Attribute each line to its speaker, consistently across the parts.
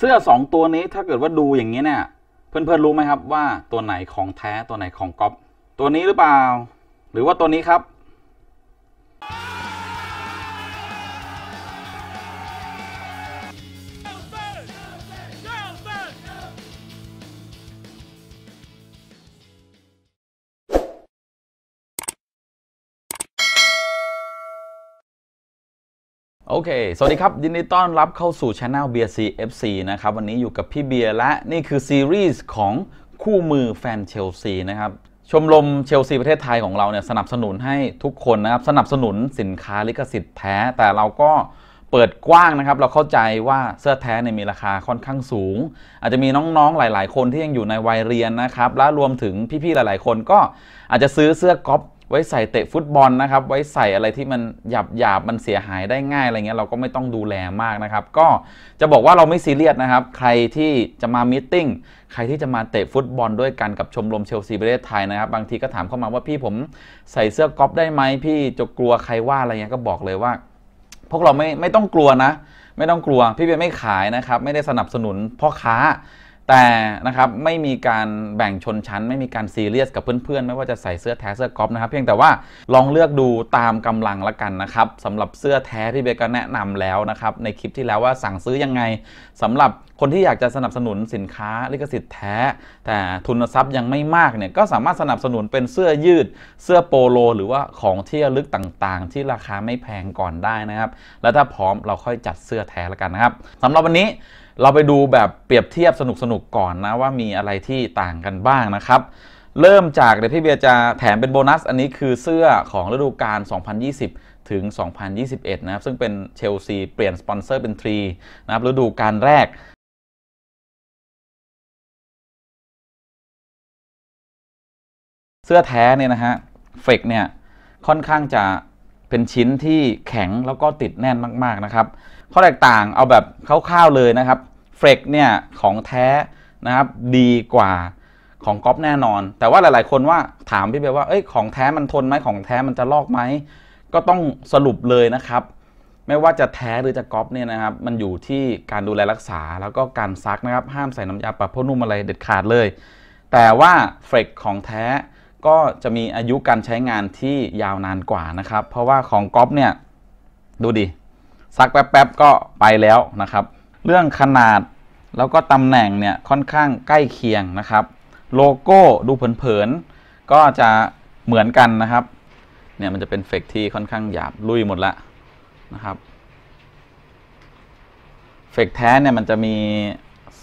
Speaker 1: เสื้อสองตัวนี้ถ้าเกิดว่าดูอย่างนี้เนี่ย เพื่อนๆ รู้ไหมครับ ว่าตัวไหนของแท้ตัวไหนของก๊อปตัวนี้หรือเปล่า หรือว่าตัวนี้ครับโอเค สวัสดีครับ ยินดีต้อนรับเข้าสู่ช n e l b บียร์ซีเอฟซีนะครับ วันนี้อยู่กับพี่เบียร์และนี่คือซีรีส์ของคู่มือแฟนเชลซีนะครับ ชมรมเชลซี ประเทศไทยของเราเนี่ยสนับสนุนให้ทุกคนนะครับ สนับสนุนสินค้าลิขสิทธิ์แท้แต่เราก็เปิดกว้างนะครับ เราเข้าใจว่าเสื้อแท้เนี่ยมีราคาค่อนข้างสูง อาจจะมีน้องๆหลาย ๆ คนที่ยังอยู่ในวัยเรียนนะครับและรวมถึงพี่ๆหลาย ๆ คนก็อาจจะซื้อเสื้อก๊อปไว้ใส่เตะฟุตบอลนะครับไว้ใส่อะไรที่มันหยาบหยาบมันเสียหายได้ง่ายอะไรเงี้ยเราก็ไม่ต้องดูแลมากนะครับก็จะบอกว่าเราไม่ซีเรียสนะครับใครที่จะมามิ팅ใครที่จะมาเตะฟุตบอลด้วยกันกับชมรมเชลซีประเทศไทยนะครับบางทีก็ถามเข้ามาว่าพี่ผมใส่เสื้อกอล์ฟได้ไหมพี่จะกลัวใครว่าอะไรเงี้ยก็บอกเลยว่าพวกเราไม่ไม่ต้องกลัวนะไม่ต้องกลัวพี่เบนไม่ขายนะครับไม่ได้สนับสนุนพ่อค้าแต่นะครับไม่มีการแบ่งชนชั้น ไม่มีการซีเรียสกับเพื่อนๆ ไม่ว่าจะใส่เสื้อแท้ เสื้อกอล์ฟนะครับเพียงแต่ว่าลองเลือกดูตามกำลังละกันนะครับสำหรับเสื้อแท้ที่เบก็แนะนำแล้วนะครับในคลิปที่แล้วว่าสั่งซื้อยังไงสำหรับคนที่อยากจะสนับสนุนสินค้าลิขสิทธิ์แท้ แต่ทุนทรัพย์ยังไม่มากเนี่ยก็สามารถสนับสนุนเป็นเสื้อยืด เสื้อโปโล หรือว่าของที่ระลึกต่างๆ ที่ราคาไม่แพงก่อนได้นะครับ แล้วถ้าพร้อมเราค่อยจัดเสื้อแท้แล้วกันนะครับสำหรับวันนี้เราไปดูแบบเปรียบเทียบสนุกๆกก่อนนะ ว่ามีอะไรที่ต่างกันบ้างนะครับ เริ่มจากเดี๋ยวพี่เบียร์จะแถมเป็นโบนัส อันนี้คือเสื้อของฤดูกาล2020ถึง2021นะครับซึ่งเป็นเชลซีเปลี่ยนสปอนเซอร์เป็นทรีนะครับฤดูกาลแรกเสื้อแท้เนี่ยนะฮะเฟกเนี่ยค่อนข้างจะเป็นชิ้นที่แข็งแล้วก็ติดแน่นมาก ๆ นะครับข้อแตกต่างเอาแบบคร่าวๆเลยนะครับเฟกเนี่ยของแท้นะครับดีกว่าของก๊อปแน่นอน แต่ว่าหลายๆคนว่าถามพี่เบลว่าเอ้ยของแท้มันทนไหมของแท้มันจะลอกไหมก็ต้องสรุปเลยนะครับ ไม่ว่าจะแท้หรือจะก๊อปเนี่ยนะครับ มันอยู่ที่การดูแลรักษา แล้วก็การซักนะครับห้ามใส่น้ำยาปรับผ้านุ่มอะไรเด็ดขาดเลย แต่ว่าเฟกของแท้ก็จะมีอายุการใช้งานที่ยาวนานกว่านะครับ เพราะว่าของก๊อฟเนี่ยดูดิซักแป๊บๆก็ไปแล้วนะครับ เรื่องขนาดแล้วก็ตำแหน่งเนี่ย ค่อนข้างใกล้เคียงนะครับ โลโก้ดูเผินๆก็จะเหมือนกันนะครับ เนี่ยมันจะเป็นเฟกที่ค่อนข้างหยาบลุยหมดละนะครับเฟกแท้เนี่ยมันจะมี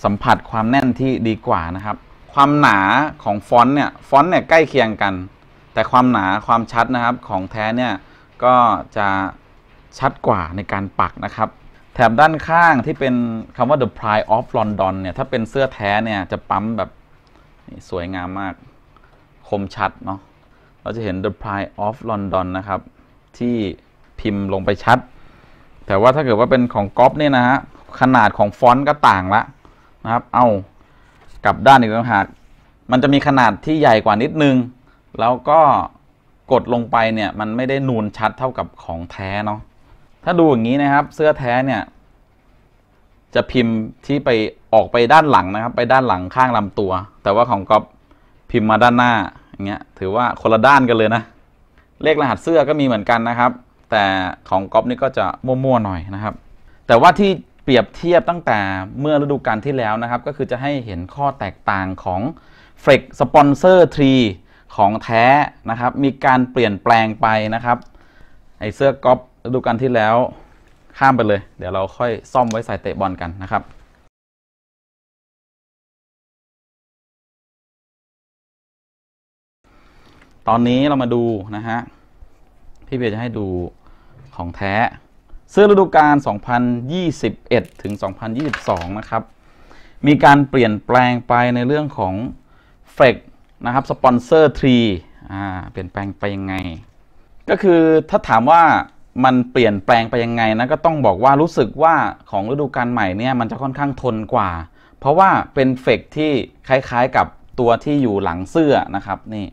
Speaker 1: สัมผัสความแน่นที่ดีกว่านะครับความหนาของฟอนต์เนี่ย ฟอนต์เนี่ย ใกล้เคียงกัน แต่ความหนา ความชัดนะครับของแท้เนี่ย ก็จะชัดกว่าในการปักนะครับ แถบด้านข้างที่เป็นคำว่า the pride of London เนี่ย ถ้าเป็นเสื้อแท้เนี่ยจะปั๊มแบบสวยงามมาก คมชัดเนาะ เราจะเห็น the pride of London นะครับ ที่พิมพ์ลงไปชัด แต่ว่าถ้าเกิดว่าเป็นของก๊อปเนี่ยนะฮะ ขนาดของฟอนต์ก็ต่างละนะครับ เอา้ากลับ ด้านอีกต่างหาก มันจะมีขนาดที่ใหญ่กว่านิด นึง แล้วก็กดลงไปเนี่ย มันไม่ได้นูนชัดเท่ากับของแท้ เนาะ ถ้าดูอย่างนี้นะครับ เสื้อแท้เนี่ย จะพิมพ์ที่ไปออกไปด้านหลังนะครับ ไปด้านหลังข้างลำตัว แต่ว่าของก๊อฟพิมพ์มาด้านหน้าอย่างเงี้ย ถือว่าคนละด้านกันเลยนะ เลขรหัสเสื้อก็มีเหมือนกันนะครับ แต่ของก๊อฟนี่ก็จะมั่วๆหน่อยนะครับ แต่ว่าที่เปรียบเทียบตั้งแต่เมื่อฤดูกาลที่แล้วนะครับ ก็คือจะให้เห็นข้อแตกต่างของเฟรกสปอนเซอร์ทรีของแท้นะครับ มีการเปลี่ยนแปลงไปนะครับ ไอเสื้อกอล์ปฤดูกาลที่แล้วข้ามไปเลย เดี๋ยวเราค่อยซ่อมไว้ใส่เตะบอลกันนะครับ ตอนนี้เรามาดูนะฮะพี่เบียร์จะให้ดูของแท้สื้อฤดูกาล2021 ถึง 2022 นะครับ มีการเปลี่ยนแปลงไปในเรื่องของ เฟกนะครับ สปอนเซอร์ทรีอ่า เปลี่ยนแปลงไปยังไง ก็คือถ้าถามว่ามันเปลี่ยนแปลงไปยังไงนะก็ต้องบอกว่ารู้สึกว่าของฤดูกาลใหม่เนี่ย มันจะค่อนข้างทนกว่า เพราะว่าเป็นเฟกที่คล้ายๆกับตัวที่อยู่หลังเสื้อนะครับ นี่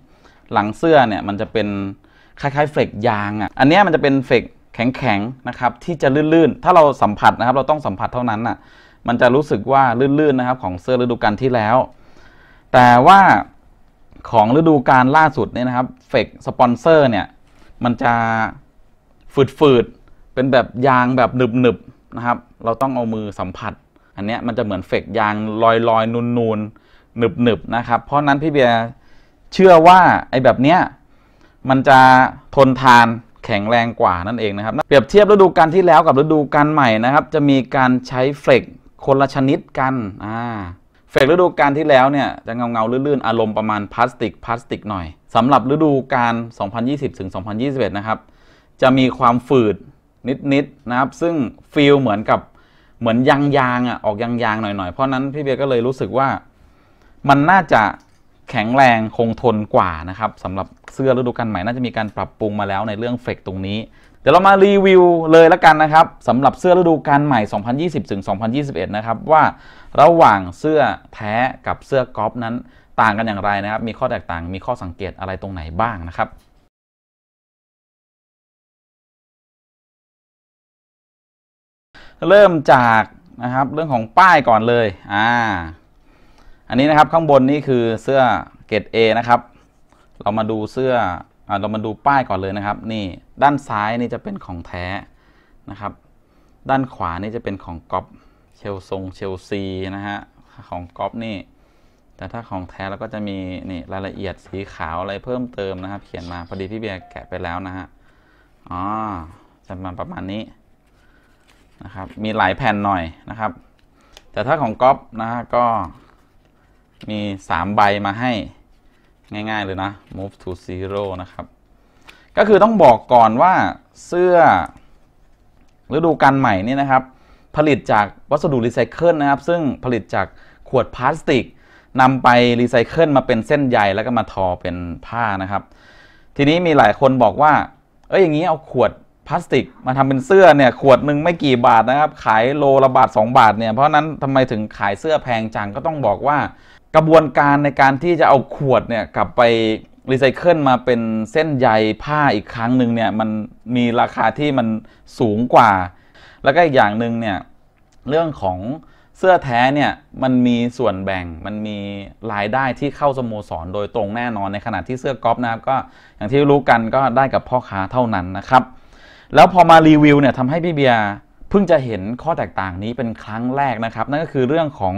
Speaker 1: หลังเสื้อเนี่ยมันจะเป็นคล้ายๆ เฟกยางอะ่ะ อันนี้มันจะเป็นเฟกแข็งๆ นะครับ ที่จะลื่นๆ ถ้าเราสัมผัสนะครับ เราต้องสัมผัสเท่านั้นน่ะมันจะรู้สึกว่าลื่นๆนะครับ ของเสื้อฤดูกาลที่แล้วแต่ว่าของฤดูกาลล่าสุดเนี่ยนะครับเฟกสปอนเซอร์เนี่ยมันจะฝืดๆเป็นแบบยางแบบหนึบๆนะครับ เราต้องเอามือสัมผัสอันเนี้ยมันจะเหมือนเฟกยางลอยๆนูนๆหนึบๆนะครับ เพราะนั้นพี่เบียร์เชื่อว่าไอ้แบบเนี้ยมันจะทนทานแข็งแรงกว่านั่นเองนะครับเปรียบเทียบฤดูกาลที่แล้วกับฤดูกาลใหม่นะครับจะมีการใช้เฟลกคนละชนิดกัน อ่าเฟกฤดูกาลที่แล้วเนี่ย จะเงาเงาลื่นๆอารมณ์ประมาณพลาสติกพลาสติกหน่อยสำหรับฤดูกาล2020ถึง2021 นะครับ จะมีความฝืดนิดๆนนะครับซึ่งฟีลเหมือนกับเหมือนยางยางอ่ะออกยางยางหน่อยๆเพราะนั้นพี่เบียก็เลยรู้สึกว่ามันน่าจะแข็ง แรงคงทนกว่า นะ ครับสำหรับเสื้อฤดูกาลใหม่น่าจะมีการปรับ ปรุงมาแล้วในเรื่องเฟกตรงนี้ เดี๋ยวเรามารีวิวเลยละกันนะครับสำหรับเสื้อฤดูกาลใหม่ 2020ถึง2021 นะครับว่าระหว่างเสื้อแท้กับเสื้อกอล์ฟนั้นต่างกันอย่างไรนะครับ มีข้อแตกต่างมีข้อสังเกตอะไรตรงไหนบ้างนะครับ เริ่มจากนะครับเรื่องของป้ายก่อนเลยอ่าอันนี้ นะครับ ข้างบนนี่ คือเสื้อเกรด A นะครับ เรามาดูเสื้ออเรามาดูป้ายก่อนเลยนะครับนี่ด้านซ้ายนี่จะเป็นของแท้นะครับ ด้านขวานี่ จะเป็นของก๊อปเชลซงเชลซีนะฮะของก๊อปนี่แต่ถ้าของแท้เราก็จะมีนี่รายละเอียดสีขาวอะไรเพิ่มเติมนะครับ เขียนมาพอดีพี่เบียร์แกะไปแล้วนะฮะอ๋อจะมาประมาณนี้นะครับมีหลายแผ่นหน่อยนะครับ แต่ถ้าของก๊อปนะฮะก็มี 3 ใบมาให้ง่ายๆเลยนะ move to zero นะครับ ก็คือต้องบอกก่อนว่าเสื้อฤดูกาลใหม่นี่ นะครับ ผลิตจากวัสดุรีไซเคิลนะครับ ซึ่งผลิตจากขวดพลาสติกนำไปรีไซเคิลมาเป็นเส้นใยแล้ว ก็มาทอเป็นผ้านะครับ ทีนี้มีหลายคนบอกว่าเอ้ยอย่างนี้ เอาขวดพลาสติก มาทำเป็นเสื้อ เนี่ยขวดหนึ่งไม่กี่บาทนะครับ ขายโลละบาท2บาทเนี่ย เพราะนั้นทำไมถึงขายเสื้อแพงจังก็ต้องบอกว่ากระบวนการในการที่จะเอาขวดเนี่ยกลับไปรีไซเคิลมาเป็นเส้นใยผ้าอีกครั้งหนึ่งเนี่ยมันมีราคาที่มันสูงกว่า แล้วก็อีกอย่างหนึ่งเนี่ยเรื่องของเสื้อแท้เนี่ยมันมีส่วนแบ่งมันมีรายได้ที่เข้าสโมสรโดยตรงแน่นอนในขณะที่เสื้อกอล์ฟนะครับก็อย่างที่รู้กันก็ได้กับพ่อค้าเท่านั้นนะครับ แล้วพอมารีวิวเนี่ยทำให้พี่เบียร์พิ่งจะเห็นข้อแตกต่างนี้เป็นครั้งแรกนะครับ นั่นก็คือเรื่องของ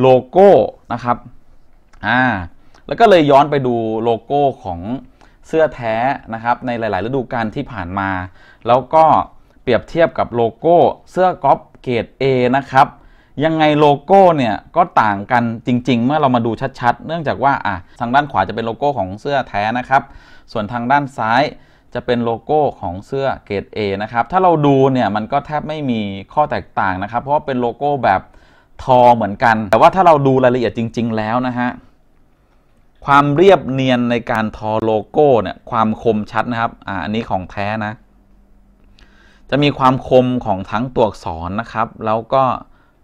Speaker 1: โลโก้นะครับอ่าแล้วก็เลยย้อนไปดูโลโก้ของเสื้อแท้นะครับในหลายๆ ฤดูกาลที่ผ่านมา แล้วก็เปรียบเทียบกับโลโก้เสื้อกอล์ฟเกรด A นะครับยังไงโลโก้เนี่ยก็ต่างกันจริงๆ เมื่อเรามาดูชัดๆ เนื่องจากว่าอ่ะทางด้านขวาจะเป็นโลโก้ของเสื้อแท้นะครับ ส่วนทางด้านซ้ายจะเป็นโลโก้ของเสื้อเกรด A นะครับ ถ้าเราดูเนี่ยมันก็แทบไม่มีข้อแตกต่างนะครับ เพราะเป็นโลโก้แบบ ทอเหมือนกัน แต่ว่าถ้าเราดูรายละเอียดจริง ๆ แล้วนะฮะ ความเรียบเนียนในการทอโลโก้เนี่ยความคมชัด นะครับอ่าอันนี้ของแท้ นะ จะมีความคมของทั้งตัวอักษรนะครับ แล้วก็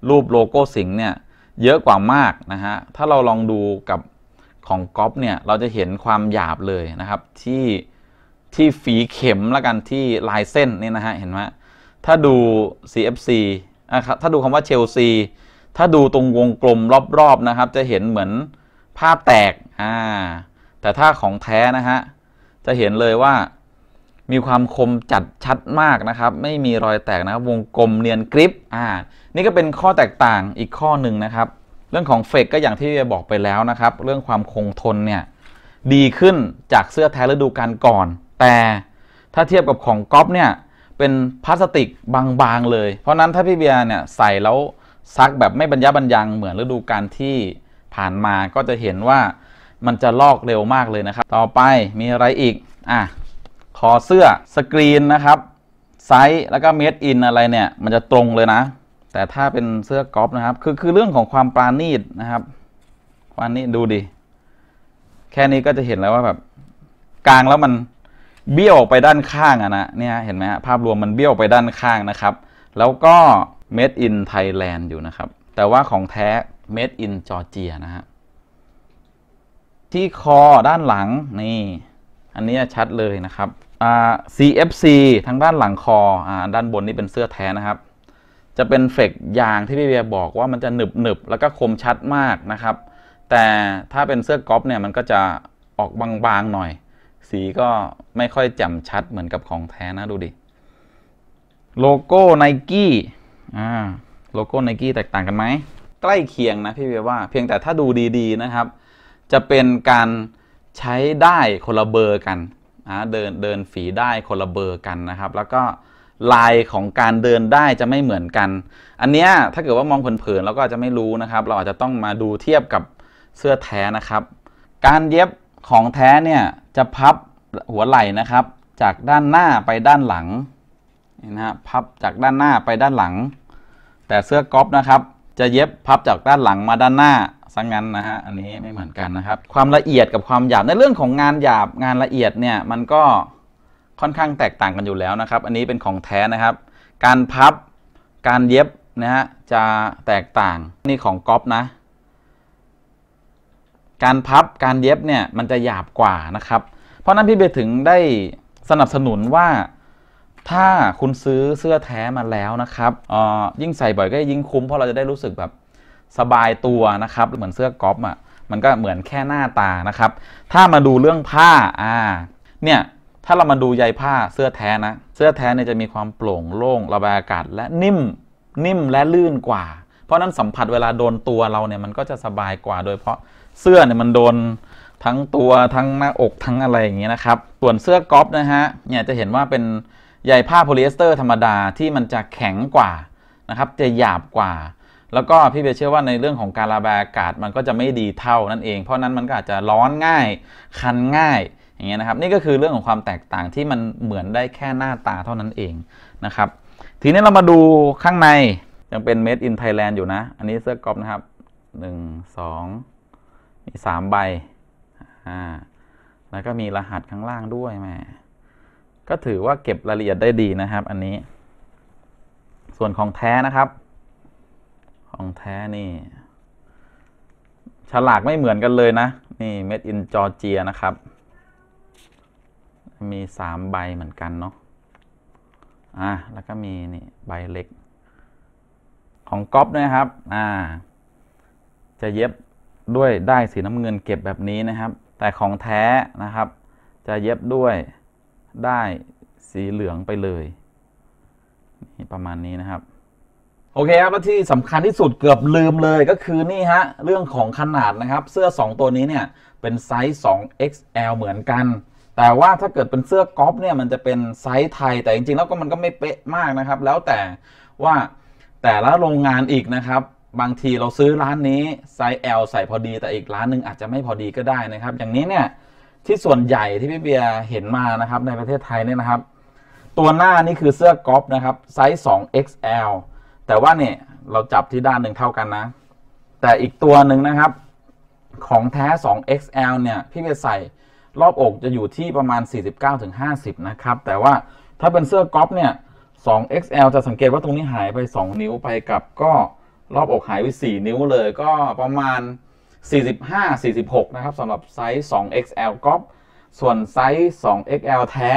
Speaker 1: รูปโลโก้สิงเนี่ยเยอะกว่ามากนะฮะ ถ้าเราลองดูกับของก๊อปเนี่ยเราจะเห็นความหยาบเลยนะครับที่ที่ฝีเข็มละกันที่ลายเส้นนี่นะฮะเห็นไหมถ้าดู CFC ะครับ ถ้าดูคำว่าเชลซีถ้าดูตรงวงกลมรอบ ๆ นะครับ จะเห็นเหมือนภาพแตกอ่าแต่ถ้าของแท้ นะฮะจะเห็นเลยว่ามีความคมจัดชัดมาก นะครับ ไม่มีรอยแตก นะครับ วงกลมเนียนกริปอ่า นี่ก็เป็นข้อแตกต่างอีกข้อหนึ่งนะครับ เรื่องของเฟกก็อย่างที่บอกไปแล้วนะครับเรื่องความคงทนเนี่ยดีขึ้นจากเสื้อแท้ฤดูกาลก่อนแต่ถ้าเทียบกับของก๊อฟเนี่ย เป็นพลาสติกบางๆเลย เพราะนั้นถ้าพี่เบียร์เนี่ย ใส่ แล้ว ซักแบบไม่ บรรยะ บรรยัง เหมือนฤดูกาลที่ผ่านมาก็จะเห็นว่ามันจะลอกเร็วมากเลยนะครับ ต่อไปมีอะไรอีก อ่ะคอเสื้อ สกรีน นะครับ ไซส์แล้วก็ เมดอิน อะไรเนี่ยมันจะตรงเลยนะ แต่ถ้าเป็นเสื้อกอล์ฟนะครับคือคือเรื่องของความปราณีตนะครับความนี้ดูดิแค่นี้ก็จะเห็นแล้วว่าแบบกลางแล้วมันเบี้ยวออกไปด้านข้างอะนะเนี่ยเห็นไหมฮะภาพรวมมันเบี้ยวไปด้านข้างนะครับ แล้วก็ made in Thailand อยู่นะครับ แต่ว่าของแท้ made in Georgia นะฮะที่คอด้านหลังนี่อันนี้ชัดเลยนะครับ CFC ทางด้านหลังคออด้านบนนี่เป็นเสื้อแท้นะครับ จะเป็นเฟกยางที่พี่เบียบอกว่ามันจะหนึบหนึบแล้วก็คมชัดมากนะครับแต่ถ้าเป็นเสื้อกอล์ฟเนี่ยมันก็จะออกบางๆหน่อยสีก็ไม่ค่อยจำชัดเหมือนกับของแท้นะ ดูดิโลโก้ไนกี้อ่าโลโก้ไนกี้แตกต่างกันไหมใกล้เคียงนะพี่เบียว่าเพียงแต่ถ้าดูดีๆนะครับ จะเป็นการใช้ได้คนละเบอร์กันนะเดินเดินฝีได้คนละเบอร์กันนะครับ แล้วก็ลายของการเดินได้จะไม่เหมือนกัน อันเนี้ยถ้าเกิดว่ามองเผินๆเราก็อาจจะไม่รู้นะครับ เรา อาจจะต้องมาดูเทียบกับเสื้อแท้นะครับ การเย็บของแท้เนี่ยจะพับหัวไหล่นะครับ จากด้านหน้าไปด้านหลังนะฮะพับจากด้านหน้าไปด้านหลัง แต่เสื้อก๊อฟนะครับ จะเย็บพับจากด้านหลังมาด้านหน้าซังั้นนะฮะอันนี้ไม่เหมือนกันนะครับ ความละเอียดกับความหยาบในเรื่องของงานหยาบงานละเอียดเนี่ยมันก็ค่อนข้างแตกต่างกันอยู่แล้วนะครับ อันนี้เป็นของแท้นะครับ การพับการเย็บนะฮะจะแตกต่างนี่ของก๊อฟนะการพับ การเย็บเนี่ย มันจะหยาบกว่านะครับ เพราะนั้นพี่เบถึงได้สนับสนุนว่า ถ้าคุณซื้อเสื้อแท้มาแล้วนะครับออยิ่งใส่บ่อยก็ยิ่งคุ้ม เพราะเราจะได้รู้สึกแบบสบายตัวนะครับ เหมือนเสื้อกอล์ฟอ่ะ มันก็เหมือนแค่หน้าตานะครับ ถ้ามาดูเรื่องผ้า อ่า เนี่ย ถ้าเรามาดูใยผ้าเสื้อแท้นะ เสื้อแท้เนี่ยจะมีความโปร่งโล่งระบายอากาศ และนิ่ม นิ่มและลื่นกว่า เพราะนั้นสัมผัสเวลาโดนตัวเราเนี่ย มันก็จะสบายกว่า โดยเพราะเสื้อเนี่ยมันโดนทั้งตัวทั้งหน้าอกทั้งอะไรอย่างเงี้ยนะครับส่วนเสื้อกอล์ฟนะฮะเนี่ยจะเห็นว่าเป็นใยผ้าโพลีเอสเตอร์ธรรมดาที่มันจะแข็งกว่านะครับจะหยาบกว่า แล้วก็พี่เบเชื่อว่าในเรื่องของการระบายอากาศมันก็จะไม่ดีเท่านั่นเอง เพราะนั้นมันก็อาจจะร้อนง่ายคันง่ายอย่างเงี้ยนะครับนี่ก็คือเรื่องของความแตกต่างที่มันเหมือนได้แค่หน้าตาเท่านั้นเองนะครับทีนี้เรามาดูข้างในยังเป็น made in Thailand อยู่นะ อันนี้เสื้อกอล์ฟนะครับ1 2มีสามใบ แล้วก็มีรหัสข้างล่างด้วยแม่ก็ถือว่าเก็บรายละเอียดได้ดีนะครับ อันนี้ ส่วนของแท้นะครับ ของแท้ นี่ ฉลากไม่เหมือนกันเลย นะ นี่เม็ดอินจอเจียนะครับ มีสามใบเหมือนกันเนาะอ่าแล้วก็มีนี่ใบเล็ก ของก๊อฟด้วยครับอ่าจะเย็บด้วยได้สีน้ำเงินเก็บแบบนี้นะครับ แต่ของแท้นะครับ จะเย็บด้วย ได้สีเหลืองไปเลยประมาณนี้นะครับ โอเคครับ แล้ว ที่สำคัญที่สุดเกือบลืมเลยก็คือ นี่ ฮะเรื่องของขนาดนะครับ เสื้อ 2 ตัวนี้เนี่ยเป็นไซส์2 XL เหมือนกัน แต่ว่าถ้าเกิดเป็นเสื้อกอล์ฟเนี่ยมันจะเป็นไซส์ไทย แต่ จริงๆแล้วก็มันก็ไม่เป๊ะมากนะครับ แล้วแต่ว่าแต่ละโรงงานอีกนะครับบางทีเราซื้อร้านนี้ไซส์ L ใส่พอดี แต่อีกร้านหนึ่งอาจจะไม่พอดีก็ได้นะครับ อย่างนี้เนี่ยที่ส่วนใหญ่ที่พี่เบียร์ เห็นมานะครับในประเทศไทยเนี่ยนะครับ ตัวหน้านี่คือ เสื้อกอล์ฟนะครับ ไซส์ 2XL แต่ว่า เนี่ย เราจับที่ด้านหนึ่งเท่ากัน นะ แต่อีกตัวหนึ่งนะครับของแท้ 2XL เนี่ยพี่เบียร์ใส่รอบอกจะอยู่ที่ประมาณ 49-50นะครับแต่ว่าถ้าเป็นเสื้อกอล์ฟเนี่ย 2XL จะสังเกตว่าตรงนี้หายไป 2 นิ้วไปกับก็รอบอกหายไป4นิ้วเลยก็ประมาณ 45-46 นะครับสำหรับไซส์ 2XL ก๊อปส่วนไซส์ 2XL แท้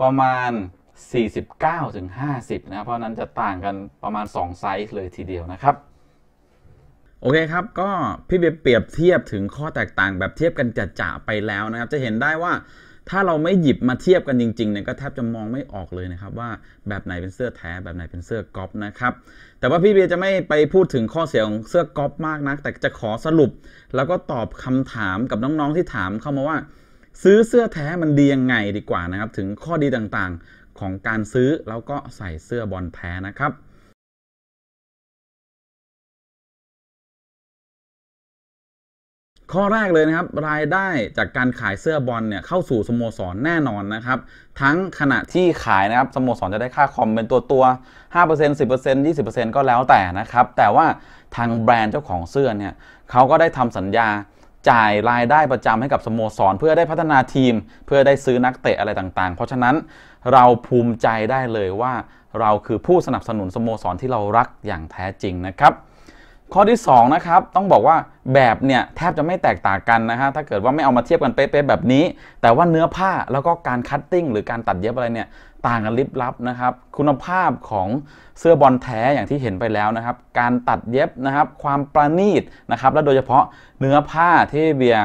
Speaker 1: ประมาณ 49-50 นะเพราะนั้นจะต่างกันประมาณ 2 ไซส์เลยทีเดียวนะครับ โอเคครับ ก็ พี่เบียเปรียบเทียบถึงข้อแตกต่างแบบเทียบกันจัดจ่าไปแล้วนะครับ จะเห็นได้ว่าถ้าเราไม่หยิบมาเทียบกันจริงๆเนี่ยก็แทบจะมองไม่ออกเลยนะครับ ว่าแบบไหนเป็นเสื้อแท้แบบไหนเป็นเสื้อก๊อปนะครับแต่ว่าพี่เบียจะไม่ไปพูดถึงข้อเสียของเสื้อก๊อปมากนัก แต่จะขอสรุป แล้วก็ตอบคำถามกับน้องๆที่ถามเข้ามาว่า ซื้อเสื้อแท้มันดียังไงดีกว่านะครับ ถึงข้อดีต่างๆของการซื้อแล้วก็ใส่เสื้อบอลแท้นะครับข้อแรกเลยนะครับรายได้จากการขายเสื้อบอลเนี่ยเข้าสู่สโมสรแน่นอนนะครับ ทั้งขณะที่ขายนะครับสโมสรจะได้ค่าคอมเป็นตัวตัว 5% 10% 20%ก็แล้วแต่นะครับ แต่ว่าทางแบรนด์เจ้าของเสื้อเนี่ยเขาก็ได้ทำสัญญาจ่ายรายได้ประจำให้กับสโมสร เพื่อได้พัฒนาทีม เพื่อได้ซื้อนักเตะอะไรต่างๆ เพราะฉะนั้นเราภูมิใจได้เลยว่าเราคือผู้สนับสนุนสโมสรที่เรารักอย่างแท้จริงนะครับข้อที่2นะครับต้องบอกว่าแบบเนี่ยแทบจะไม่แตกต่างกันนะฮะถ้าเกิดว่าไม่เอามาเทียบกันเป๊ะๆแบบนี้ แต่ว่าเนื้อผ้าแล้วก็การคัตติ้งหรือการตัดเย็บอะไรเนี่ยต่างกันลิบลับนะครับ คุณภาพของเสื้อบอลแท้อย่างที่เห็นไปแล้วนะครับ การตัดเย็บนะครับความประณีตนะครับ และโดยเฉพาะเนื้อผ้าที่เบีย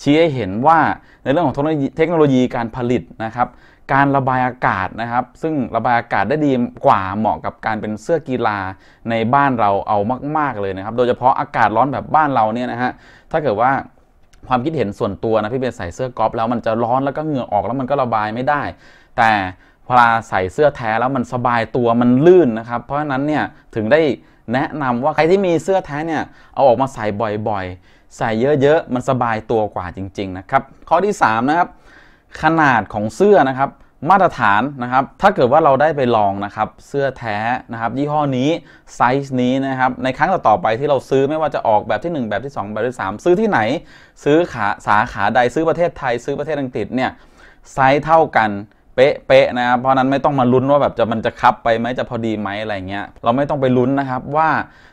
Speaker 1: ชี้ให้เห็นว่าในเรื่องของเทคโนโลยีการผลิตนะครับการระบายอากาศนะครับ ซึ่งระบายอากาศได้ดีกว่าเหมาะกับการเป็นเสื้อกีฬาในบ้านเราเอามาก ๆเลยนะครับ โดยเฉพาะอากาศร้อนแบบบ้านเราเนี่ยนะฮะถ้าเกิดว่าความคิดเห็นส่วนตัวนะพี่เป็นใส่เสื้อกอล์ฟแล้วมันจะร้อนแล้วก็เหงื่อออกแล้วมันก็ระบายไม่ได้ แต่พอใส่เสื้อแท้แล้วมันสบายตัวมันลื่นนะครับ เพราะฉะนั้นเนี่ยถึงได้แนะนำว่าใครที่มีเสื้อแท้เนี่ยเอาออกมาใส่บ่อย ๆ ใส่เยอะๆมันสบายตัวกว่าจริง ๆนะครับ ข้อที่ 3 นะครับขนาดของเสื้อนะครับมาตรฐานนะครับ ถ้าเกิดว่าเราได้ไปลองนะครับ เสื้อแท้นะครับ ยี่ห้อนี้ไซส์นี้นะครับ ในครั้งต่อๆไปที่เราซื้อไม่ว่าจะออกแบบที่ 1 แบบที่2แบบที่3ซื้อที่ไหน ซื้อขาสาขาใดซื้อประเทศไทย ซื้อประเทศอังกฤษเนี่ยไซส์เท่ากันเป๊ะๆนะครับเพราะนั้นไม่ต้องมาลุ้นว่าแบบจะมันจะคับไปไหมจะพอดีไหมอะไรเงี้ยเราไม่ต้องไปลุ้นนะครับว่า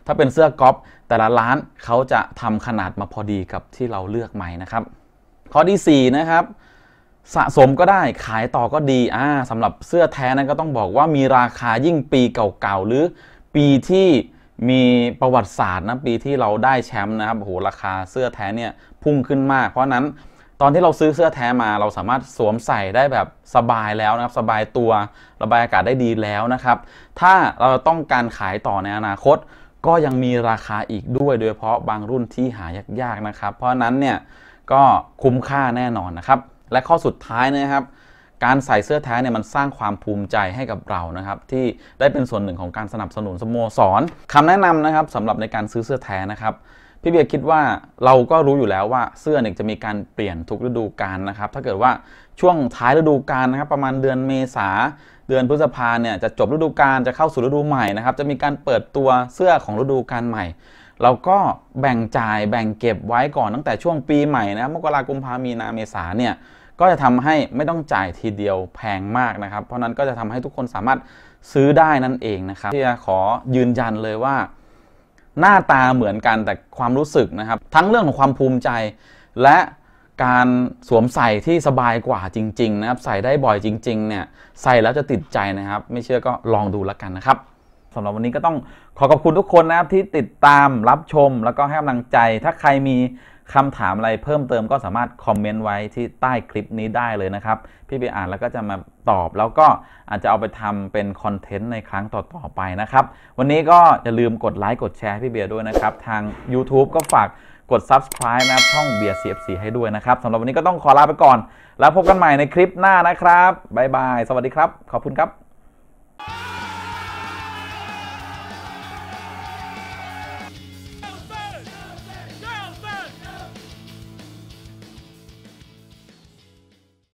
Speaker 1: ถ้าเป็นเสื้อกอล์ฟแต่ละร้านเขาจะทำขนาดมาพอดีกับที่เราเลือกไหมนะครับข้อที่4นะครับสะสมก็ได้ขายต่อก็ดีอ่าสำหรับเสื้อแท้นั้นก็ต้องบอกว่ามีราคายิ่งปีเก่าๆหรือ ปีที่มีประวัติศาสตร์นะปีที่เราได้แชมป์นะครับโหราคาเสื้อแท้เนี่ยพุ่งขึ้นมาก เพราะนั้นตอนที่เราซื้อเสื้อแท้มาเราสามารถสวมใส่ได้แบบสบายแล้วนะครับ สบายตัวระบายอากาศได้ดีแล้วนะครับ ถ้าเราต้องการขายต่อในอนาคต ก็ยังมีราคาอีกด้วยโดยเฉพาะบางรุ่นที่หายากๆนะครับ เพราะนั้นเนี่ยก็คุ้มค่าแน่นอนนะครับและข้อสุดท้ายนะครับ การใส่เสื้อแท้เนี่ยมันสร้างความภูมิใจให้กับเรานะครับ ที่ได้เป็นส่วนหนึ่งของการสนับสนุนสโมสรคำแนะนำนะครับสำหรับในการซื้อเสื้อแท้นะครับ พี่เบียร์คิดว่าเราก็รู้อยู่แล้วว่าเสื้อเนี่ยจะมีการเปลี่ยนทุกฤดูกาลนะครับ ถ้าเกิดว่าช่วงท้ายฤดูกาลนะครับ ประมาณเดือนเมษาเดือนพฤษภาเนี่ย จะจบฤดูกาลจะเข้าสู่ฤดูใหม่นะครับจะมีการเปิดตัวเสื้อของฤดูกาลใหม่ เราก็แบ่งจ่ายแบ่งเก็บไว้ก่อนตั้งแต่ช่วงปีใหม่นะมกราคมพามีนาเมษาเนี่ยก็จะทำให้ไม่ต้องจ่ายทีเดียวแพงมากนะครับ เพราะนั้นก็จะทำให้ทุกคนสามารถซื้อได้นั่นเองนะครับที่จะขอยืนยันเลยว่าหน้าตาเหมือนกันแต่ความรู้สึกนะครับ ทั้งเรื่องของความภูมิใจ และการสวมใส่ที่สบายกว่าจริง ๆ นะครับ ใส่ได้บ่อยจริงๆเนี่ย ใส่แล้วจะติดใจนะครับ ไม่เชื่อก็ลองดูแล้วกันนะครับสำหรับวันนี้ก็ต้องขอขอบคุณทุกคนนะครับที่ติดตามรับชมแล้วก็ให้กำลังใจ ถ้าใครมีคำถามอะไรเพิ่มเติมก็สามารถคอมเมนต์ไว้ที่ใต้คลิปนี้ได้เลยนะครับ พี่ไปอ่านแล้วก็จะมาตอบแล้วก็อาจจะเอาไปทำเป็นคอนเทนต์ในครั้งต่อ ๆ ไปนะครับ วันนี้ก็อย่าลืมกดไลค์กดแชร์พี่เบียร์ด้วยนะครับ ทาง YouTube ก็ฝากกด subscribe นะครับช่องเบียร์เสียบสีให้ด้วยนะครับสำหรับวันนี้ก็ต้องขอลาไปก่อน แล้วพบกันใหม่ในคลิปหน้านะครับ บ๊ายบายสวัสดีครับ ขอบคุณครับ